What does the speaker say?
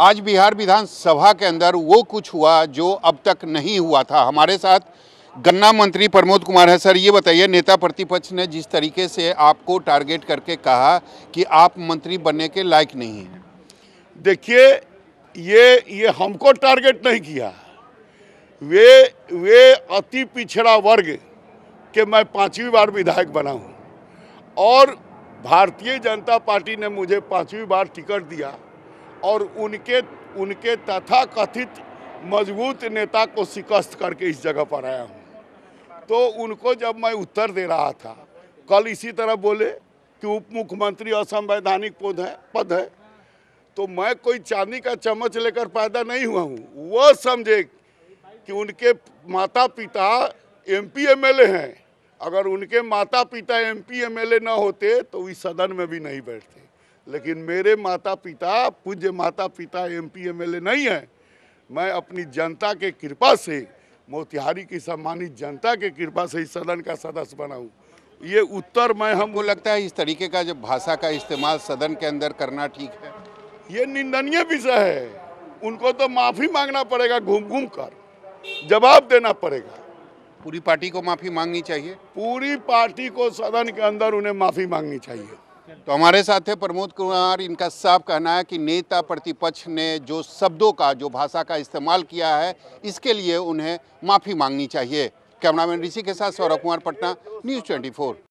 आज बिहार विधानसभा के अंदर वो कुछ हुआ जो अब तक नहीं हुआ था हमारे साथ गन्ना मंत्री प्रमोद कुमार है सर ये बताइए नेता प्रतिपक्ष ने जिस तरीके से आपको टारगेट करके कहा कि आप मंत्री बनने के लायक नहीं हैं देखिए ये ये हमको टारगेट नहीं किया वे वे अति पिछड़ा वर्ग के मैं पांचवी बार विधायक बना हूँ और भारतीय जनता पार्टी ने मुझे पांचवी बार टिकट दिया और उनके उनके तथा कथित मजबूत नेता को शिकस्त करके इस जगह पर आया हूँ तो उनको जब मैं उत्तर दे रहा था कल इसी तरह बोले कि उप मुख्यमंत्री असंवैधानिक पद है पद है तो मैं कोई चांदी का चम्मच लेकर पैदा नहीं हुआ हूँ वो समझे कि उनके माता पिता M P M L A हैं अगर उनके माता पिता M P M L A ना होते तो इस सदन में भी नहीं बैठते लेकिन मेरे माता पिता पूज्य माता पिता एमपी एमएलए नहीं हैं मैं अपनी जनता के कृपा से मोतिहारी की सम्मानित जनता के कृपा से इस सदन का सदस्य बना हूँ ये उत्तर मैं हमको लगता है इस तरीके का जब भाषा का इस्तेमाल सदन के अंदर करना ठीक है ये निंदनीय विषय है उनको तो माफ़ी मांगना पड़ेगा घूम घूम कर जवाब देना पड़ेगा पूरी पार्टी को माफ़ी मांगनी चाहिए पूरी पार्टी को सदन के अंदर उन्हें माफ़ी मांगनी चाहिए तो हमारे साथ है प्रमोद कुमार इनका साफ कहना है कि नेता प्रतिपक्ष ने जो शब्दों का जो भाषा का इस्तेमाल किया है इसके लिए उन्हें माफ़ी मांगनी चाहिए कैमरामैन ऋषि के साथ सौरभ कुमार पटना न्यूज़ 24